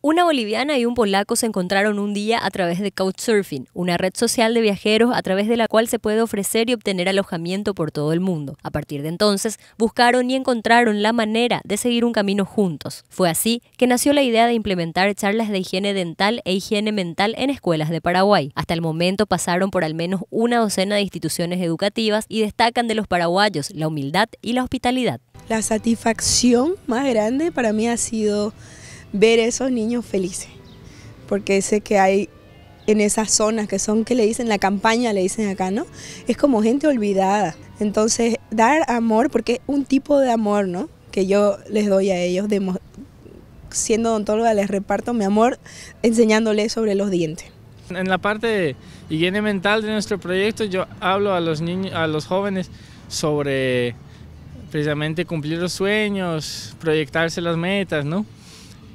Una boliviana y un polaco se encontraron un día a través de Couchsurfing, una red social de viajeros a través de la cual se puede ofrecer y obtener alojamiento por todo el mundo. A partir de entonces, buscaron y encontraron la manera de seguir un camino juntos. Fue así que nació la idea de implementar charlas de higiene dental e higiene mental en escuelas de Paraguay. Hasta el momento pasaron por al menos una docena de instituciones educativas y destacan de los paraguayos la humildad y la hospitalidad. La satisfacción más grande para mí ha sido ver esos niños felices, porque sé que hay en esas zonas que son, que le dicen la campaña, le dicen acá, ¿no? Es como gente olvidada. Entonces, dar amor, porque es un tipo de amor, ¿no? Que yo les doy a ellos, de, siendo odontóloga les reparto mi amor enseñándoles sobre los dientes. En la parte de higiene mental de nuestro proyecto yo hablo a los niños, a los jóvenes sobre precisamente cumplir los sueños, proyectarse las metas, ¿no?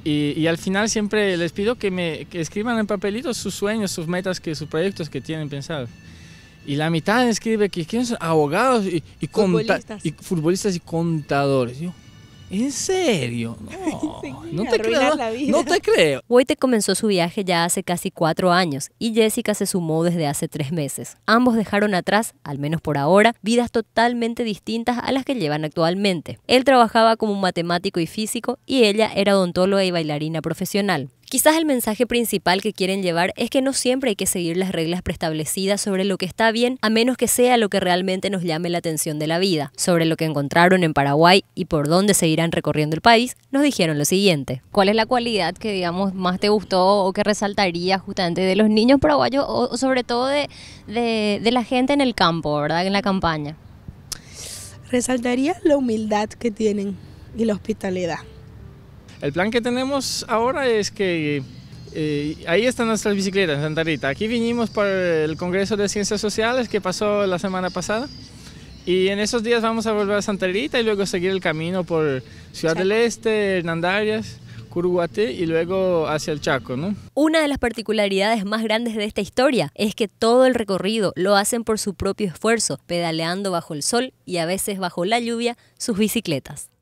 Y, al final siempre les pido que me escriban en papelitos sus sueños, sus metas, que, sus proyectos que tienen pensados. Y la mitad escribe que quieren abogados y, futbolistas. y contadores. ¿En serio? No, no, te creo, no te creo. Wojtek comenzó su viaje ya hace casi cuatro años y Jessica se sumó desde hace tres meses. Ambos dejaron atrás, al menos por ahora, vidas totalmente distintas a las que llevan actualmente. Él trabajaba como un matemático y físico y ella era odontóloga y bailarina profesional. Quizás el mensaje principal que quieren llevar es que no siempre hay que seguir las reglas preestablecidas sobre lo que está bien, a menos que sea lo que realmente nos llame la atención de la vida. Sobre lo que encontraron en Paraguay y por dónde seguirán recorriendo el país, nos dijeron lo siguiente. ¿Cuál es la cualidad que digamos más te gustó o que resaltaría justamente de los niños paraguayos o sobre todo de, de la gente en el campo, ¿verdad? En la campaña. Resaltaría la humildad que tienen y la hospitalidad. El plan que tenemos ahora es que eh, ahí están nuestras bicicletas en Santa Aquí vinimos por el Congreso de Ciencias Sociales que pasó la semana pasada. Y en esos días vamos a volver a Santa Rita y luego seguir el camino por Ciudad del Este, Hernandarias, Curuguaté y luego hacia el Chaco, Una de las particularidades más grandes de esta historia es que todo el recorrido lo hacen por su propio esfuerzo, pedaleando bajo el sol y a veces bajo la lluvia sus bicicletas.